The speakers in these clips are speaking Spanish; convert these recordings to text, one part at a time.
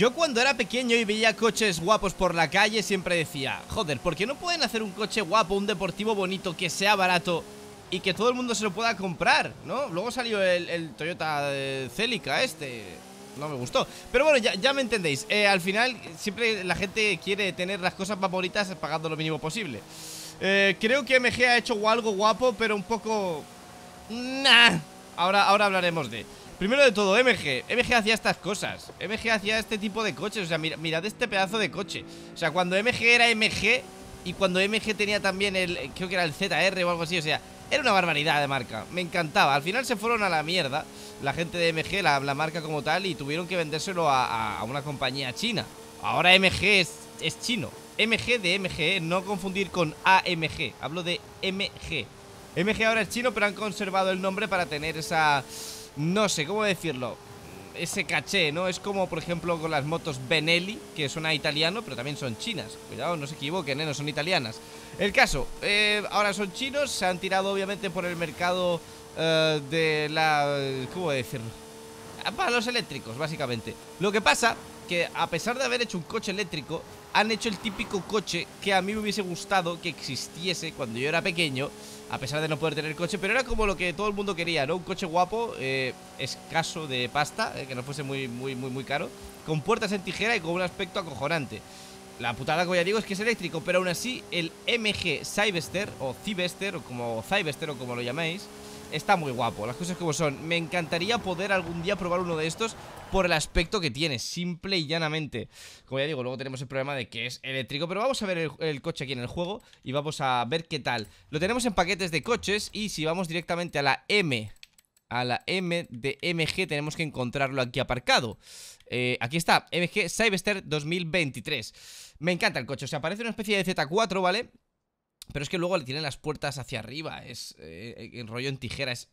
Yo cuando era pequeño y veía coches guapos por la calle siempre decía, joder, ¿por qué no pueden hacer un coche guapo, un deportivo bonito, que sea barato y que todo el mundo se lo pueda comprar, ¿no? Luego salió el, Toyota eh, Celica este, no me gustó. Pero bueno, ya, me entendéis. Eh, al final, siempre la gente quiere tener las cosas más bonitas pagando lo mínimo posible. Eh, creo que MG ha hecho algo guapo, pero un poco... Nah. Ahora, ahora hablaremos de... Primero de todo, MG MG hacía estas cosas MG hacía este tipo de coches O sea, mirad este pedazo de coche O sea, cuando MG era MG Y cuando MG tenía también el... Creo que era el ZR o algo así O sea, era una barbaridad de marca Me encantaba Al final se fueron a la mierda La gente de MG, la, marca como tal Y tuvieron que vendérselo a, una compañía china Ahora MG es, es chino MG de MG, no confundir con AMG Hablo de MG MG ahora es chino, pero han conservado el nombre para tener esa no sé cómo decirlo, ese caché, ¿no? Es como, por ejemplo, con las motos Benelli, que suena italiano, pero también son chinas. Cuidado, no se equivoquen, ¿eh? No son italianas. El caso, eh, ahora son chinos, se han tirado obviamente por el mercado eh, de la... ¿Cómo decirlo? Para los eléctricos, básicamente. Lo que pasa que a pesar de haber hecho un coche eléctrico, han hecho el típico coche que a mí me hubiese gustado que existiese cuando yo era pequeño a pesar de no poder tener coche, pero era como lo que todo el mundo quería, ¿no? Un coche guapo, eh, escaso de pasta, eh, que no fuese muy, muy, muy, muy caro, con puertas en tijera y con un aspecto acojonante. La putada, como ya digo, es que es eléctrico, pero aún así el MG Cybester, o Cybester, o como Cybester, o como lo llamáis, está muy guapo, las cosas como son Me encantaría poder algún día probar uno de estos por el aspecto que tiene, simple y llanamente Como ya digo, luego tenemos el problema de que es eléctrico Pero vamos a ver el, coche aquí en el juego y vamos a ver qué tal Lo tenemos en paquetes de coches y si vamos directamente a la M A la M de MG tenemos que encontrarlo aquí aparcado eh, Aquí está, MG Cyberster 2023 me encanta el coche, o sea, parece una especie de Z4, ¿vale? Pero es que luego le tienen las puertas hacia arriba, es eh, rollo en tijera, es,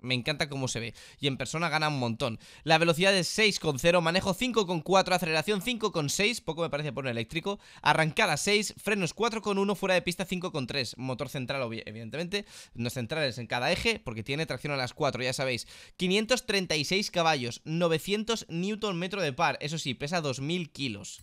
me encanta cómo se ve. Y en persona gana un montón. La velocidad es 6,0, manejo 5,4, aceleración 5,6, poco me parece por un eléctrico. Arrancada 6, frenos 4,1, fuera de pista 5,3. Motor central, evidentemente, no centrales en cada eje, porque tiene tracción a las 4, ya sabéis. 536 caballos, 900 metro de par, eso sí, pesa 2000 kilos.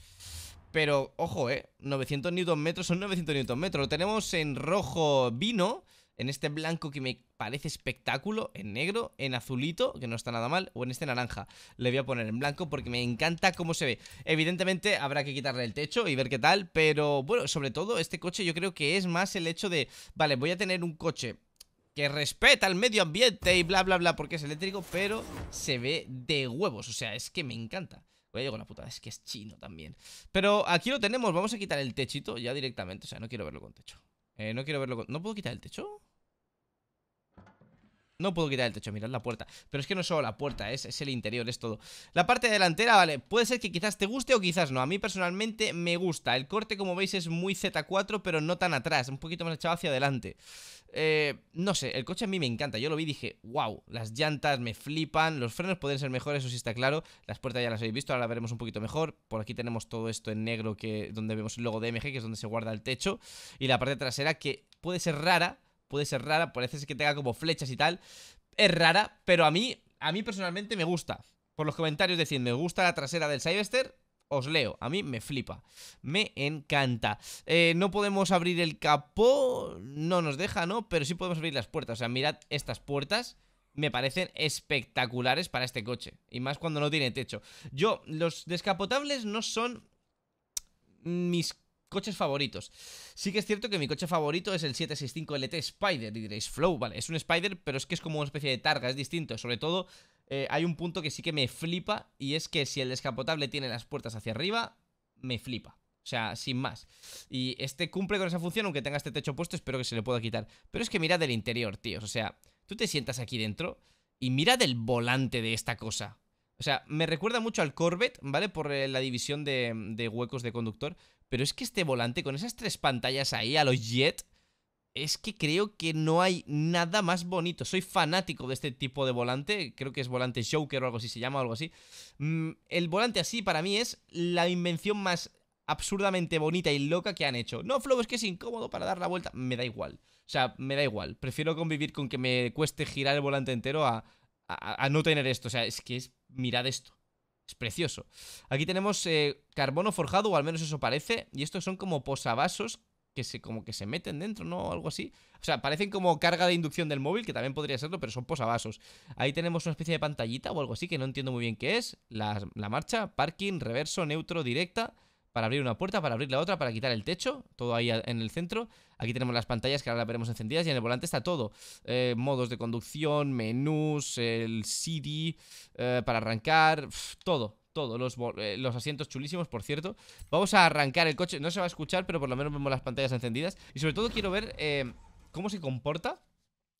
Pero, ojo, eh, 900 Nm son 900 Nm. Lo tenemos en rojo vino, en este blanco que me parece espectáculo, en negro, en azulito, que no está nada mal, o en este naranja. Le voy a poner en blanco porque me encanta cómo se ve. Evidentemente habrá que quitarle el techo y ver qué tal, pero bueno, sobre todo este coche yo creo que es más el hecho de, vale, voy a tener un coche que respeta el medio ambiente y bla, bla, bla, porque es eléctrico, pero se ve de huevos, o sea, es que me encanta. Voy la putada, es que es chino también. Pero aquí lo tenemos, vamos a quitar el techito ya directamente. O sea, no quiero verlo con techo. Eh, no quiero verlo con... ¿No puedo quitar el techo? No puedo quitar el techo, mirad la puerta Pero es que no es solo la puerta, es, el interior, es todo La parte delantera, vale, puede ser que quizás te guste o quizás no A mí personalmente me gusta El corte, como veis, es muy Z4, pero no tan atrás Un poquito más echado hacia adelante eh, No sé, el coche a mí me encanta Yo lo vi y dije, wow, las llantas me flipan Los frenos pueden ser mejores, eso sí está claro Las puertas ya las habéis visto, ahora las veremos un poquito mejor Por aquí tenemos todo esto en negro que Donde vemos el logo de MG, que es donde se guarda el techo Y la parte trasera que puede ser rara puede ser rara, parece que tenga como flechas y tal. Es rara, pero a mí, a mí personalmente me gusta. Por los comentarios decir, me gusta la trasera del Cybester, os leo, a mí me flipa, me encanta. Eh, no podemos abrir el capó, no nos deja, ¿no? Pero sí podemos abrir las puertas, o sea, mirad estas puertas. Me parecen espectaculares para este coche. Y más cuando no tiene techo. Yo, los descapotables no son mis coches favoritos. Sí que es cierto que mi coche favorito es el 765 LT Spider, y diréis, Flow, vale, es un Spider, pero es que es como una especie de targa, es distinto, sobre todo... Eh, hay un punto que sí que me flipa y es que si el descapotable tiene las puertas hacia arriba, me flipa. O sea, sin más. Y este cumple con esa función, aunque tenga este techo puesto, espero que se le pueda quitar. Pero es que mira del interior, tíos. O sea, tú te sientas aquí dentro y mira del volante de esta cosa. O sea, me recuerda mucho al Corvette, ¿vale? Por eh, la división de, de huecos de conductor. Pero es que este volante con esas tres pantallas ahí a los Jet, es que creo que no hay nada más bonito. Soy fanático de este tipo de volante, creo que es volante Joker o algo así se llama, o algo así. Mm, el volante así para mí es la invención más absurdamente bonita y loca que han hecho. No, Flow, es que es incómodo para dar la vuelta. Me da igual. O sea, me da igual. Prefiero convivir con que me cueste girar el volante entero a, a no tener esto. O sea, es que es, mirad esto. Es precioso. Aquí tenemos eh, carbono forjado, o al menos eso parece. Y estos son como posavasos que se, como que se meten dentro, ¿no? Algo así. O sea, parecen como carga de inducción del móvil, que también podría serlo, pero son posavasos. Ahí tenemos una especie de pantallita o algo así, que no entiendo muy bien qué es. La, la marcha, parking, reverso, neutro, directa para abrir una puerta, para abrir la otra, para quitar el techo, todo ahí en el centro. Aquí tenemos las pantallas que ahora las veremos encendidas y en el volante está todo. Eh, modos de conducción, menús, el CD, eh, para arrancar, todo, todo. Los, eh, los asientos chulísimos, por cierto. Vamos a arrancar el coche, no se va a escuchar, pero por lo menos vemos las pantallas encendidas. Y sobre todo quiero ver cómo se comporta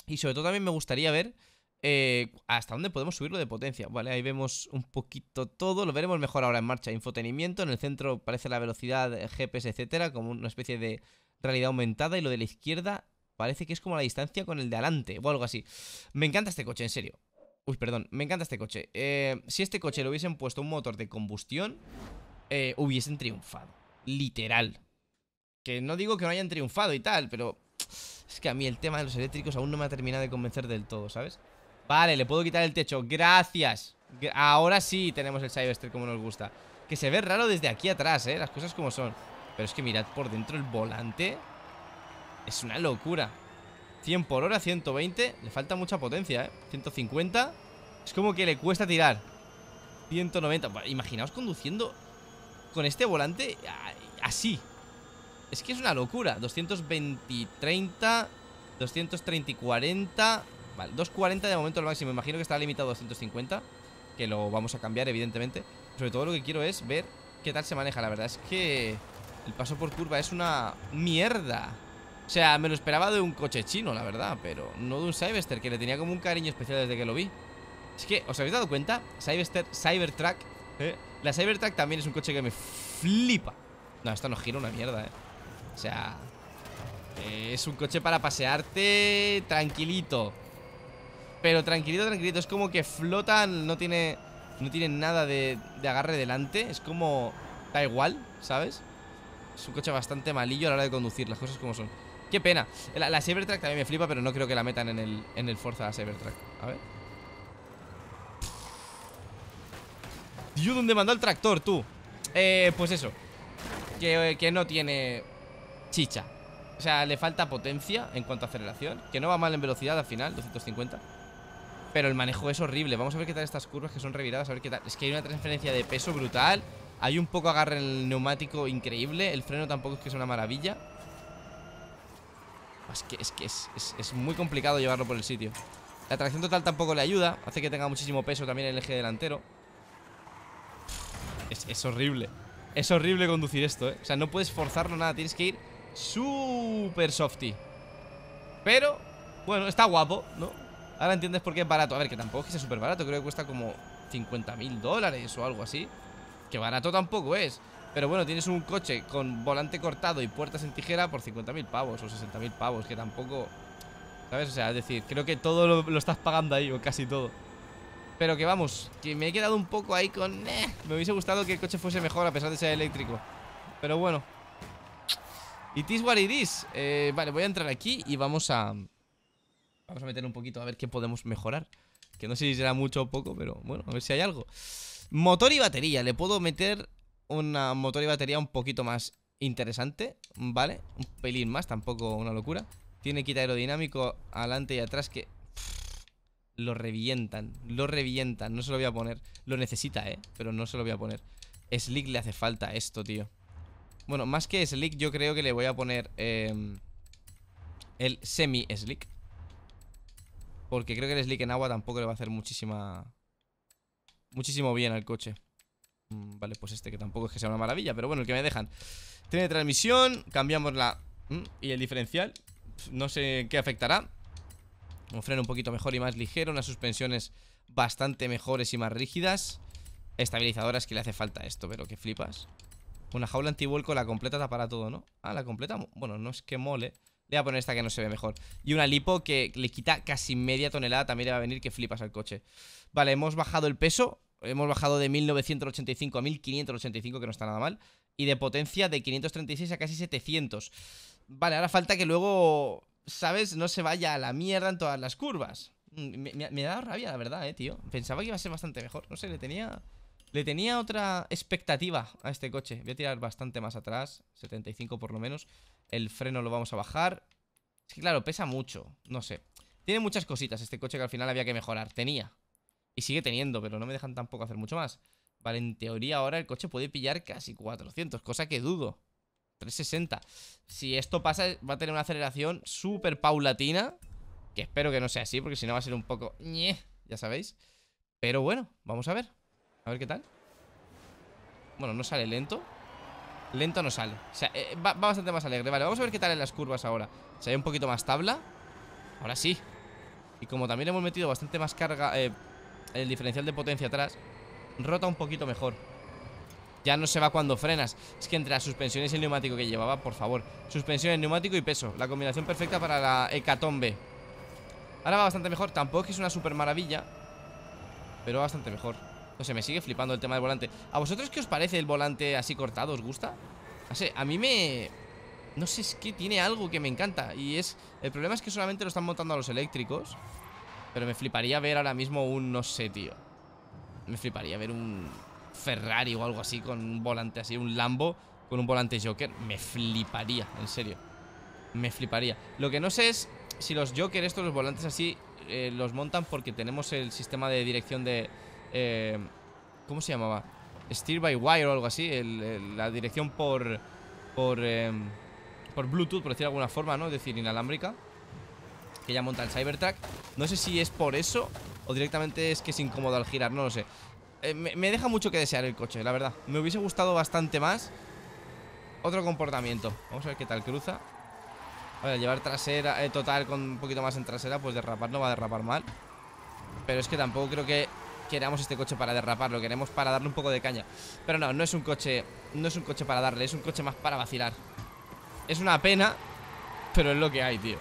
y sobre todo también me gustaría ver... Eh, hasta dónde podemos subirlo de potencia. Vale, ahí vemos un poquito todo, lo veremos mejor ahora en marcha. Infotenimiento, en el centro parece la velocidad eh, GPS, etcétera, como una especie de realidad aumentada y lo de la izquierda parece que es como la distancia con el de adelante o algo así. Me encanta este coche, en serio. Uy, perdón, me encanta este coche. Eh, si este coche lo hubiesen puesto un motor de combustión, eh, hubiesen triunfado. Literal. Que no digo que no hayan triunfado y tal, pero es que a mí el tema de los eléctricos aún no me ha terminado de convencer del todo, ¿sabes? Vale, le puedo quitar el techo, gracias Ahora sí tenemos el Cyberster como nos gusta Que se ve raro desde aquí atrás, eh Las cosas como son Pero es que mirad por dentro el volante Es una locura 100 por hora, 120 Le falta mucha potencia, eh 150 Es como que le cuesta tirar 190 Imaginaos conduciendo con este volante así Es que es una locura 220, 30 230, 40 Vale, 240 de momento el máximo Imagino que está limitado a 250 Que lo vamos a cambiar, evidentemente Sobre todo lo que quiero es ver qué tal se maneja La verdad es que el paso por curva es una mierda O sea, me lo esperaba de un coche chino, la verdad Pero no de un Cybester Que le tenía como un cariño especial desde que lo vi Es que, ¿os habéis dado cuenta? Cybester, Cybertruck ¿eh? La Cybertruck también es un coche que me flipa No, esto no gira una mierda, eh O sea... es un coche para pasearte tranquilito pero tranquilito, tranquilito. Es como que flotan, no tiene, no tiene nada de, agarre delante. Es como... Da igual, ¿sabes? Es un coche bastante malillo a la hora de conducir, las cosas como son. Qué pena. La, Severtrack también me flipa, pero no creo que la metan en el, en el Forza la Cybertruck. A ver. Dios, ¿dónde mandó el tractor, tú? Eh, pues eso. Que, eh, que no tiene chicha. O sea, le falta potencia en cuanto a aceleración. Que no va mal en velocidad al final, 250. Pero el manejo es horrible. Vamos a ver qué tal estas curvas que son reviradas. A ver qué tal. Es que hay una transferencia de peso brutal. Hay un poco agarre en el neumático increíble. El freno tampoco es que es una maravilla. Es que, es, es, muy complicado llevarlo por el sitio. La tracción total tampoco le ayuda. Hace que tenga muchísimo peso también el eje delantero. Es, es, horrible. Es horrible conducir esto, ¿eh? O sea, no puedes forzarlo nada. Tienes que ir super softy. Pero, bueno, está guapo, ¿no? Ahora entiendes por qué es barato. A ver, que tampoco es que sea súper barato. Creo que cuesta como 50.000 dólares o algo así. Que barato tampoco es. Pero bueno, tienes un coche con volante cortado y puertas en tijera por 50.000 pavos o 60.000 pavos, que tampoco... ¿Sabes? O sea, es decir, creo que todo lo, estás pagando ahí, o casi todo. Pero que vamos, que me he quedado un poco ahí con... Eh, me hubiese gustado que el coche fuese mejor a pesar de ser eléctrico. Pero bueno. y is what it is. Eh, vale, voy a entrar aquí y vamos a... Vamos a meter un poquito a ver qué podemos mejorar. Que no sé si será mucho o poco, pero bueno, a ver si hay algo. Motor y batería. Le puedo meter una motor y batería un poquito más interesante, ¿vale? Un pelín más, tampoco una locura. Tiene quita aerodinámico adelante y atrás que... lo revientan, lo revientan, no se lo voy a poner. Lo necesita, ¿eh? Pero no se lo voy a poner. Slick le hace falta esto, tío. Bueno, más que Slick yo creo que le voy a poner eh, el semi-Slick. Porque creo que el slick en agua tampoco le va a hacer muchísima... Muchísimo bien al coche. Mm, vale, pues este que tampoco es que sea una maravilla, pero bueno, el que me dejan. Tiene transmisión, cambiamos la... Mm, y el diferencial, no sé qué afectará. Un freno un poquito mejor y más ligero, unas suspensiones bastante mejores y más rígidas. Estabilizadoras que le hace falta esto, pero que flipas. Una jaula antivuelco, la completa para todo, ¿no? Ah, la completa, bueno, no es que mole le voy a poner esta que no se ve mejor. Y una lipo que le quita casi media tonelada. También le va a venir que flipas al coche. Vale, hemos bajado el peso. Hemos bajado de 1985 a 1585, que no está nada mal. Y de potencia de 536 a casi 700. Vale, ahora falta que luego, ¿sabes? No se vaya a la mierda en todas las curvas. Mm, me, me da rabia, la verdad, eh, tío. Pensaba que iba a ser bastante mejor. No sé, le tenía... Le tenía otra expectativa a este coche. Voy a tirar bastante más atrás, 75 por lo menos. El freno lo vamos a bajar. Es que claro, pesa mucho, no sé. Tiene muchas cositas este coche que al final había que mejorar. Tenía. Y sigue teniendo, pero no me dejan tampoco hacer mucho más. Vale, en teoría ahora el coche puede pillar casi 400, cosa que dudo. 360. Si esto pasa, va a tener una aceleración súper paulatina. Que espero que no sea así, porque si no va a ser un poco... Ya sabéis. Pero bueno, vamos a ver. A ver qué tal. Bueno, no sale lento. Lento no sale. O sea, eh, va, bastante más alegre. Vale, vamos a ver qué tal en las curvas ahora. Se ve un poquito más tabla. Ahora sí. Y como también hemos metido bastante más carga, eh, el diferencial de potencia atrás, rota un poquito mejor. Ya no se va cuando frenas. Es que entre las suspensiones y el neumático que llevaba, por favor. Suspensiones, neumático y peso. La combinación perfecta para la hecatombe. Ahora va bastante mejor. Tampoco es es una super maravilla, pero va bastante mejor. No sé, me sigue flipando el tema del volante ¿A vosotros qué os parece el volante así cortado? ¿Os gusta? No sé, a mí me... No sé, es que tiene algo que me encanta Y es... El problema es que solamente lo están montando a los eléctricos Pero me fliparía ver ahora mismo un... No sé, tío Me fliparía ver un... Ferrari o algo así con un volante así Un Lambo con un volante Joker Me fliparía, en serio Me fliparía Lo que no sé es si los Joker estos, los volantes así eh, Los montan porque tenemos el sistema de dirección de eh, ¿Cómo se llamaba? Steer by Wire o algo así. la dirección por. Por, eh, por Bluetooth, por decir de alguna forma, ¿no? Es decir, inalámbrica. Que ya monta el Cybertruck. No sé si es por eso o directamente es que es incómodo al girar, no lo sé. Eh, me, deja mucho que desear el coche, la verdad. Me hubiese gustado bastante más otro comportamiento. Vamos a ver qué tal cruza. A llevar trasera, eh, total, con un poquito más en trasera, pues derrapar no va a derrapar mal. Pero es que tampoco creo que Queremos este coche para derraparlo, queremos para darle un poco de caña. Pero no, no es un coche, no es un coche para darle, es un coche más para vacilar. Es una pena, pero es lo que hay, tío.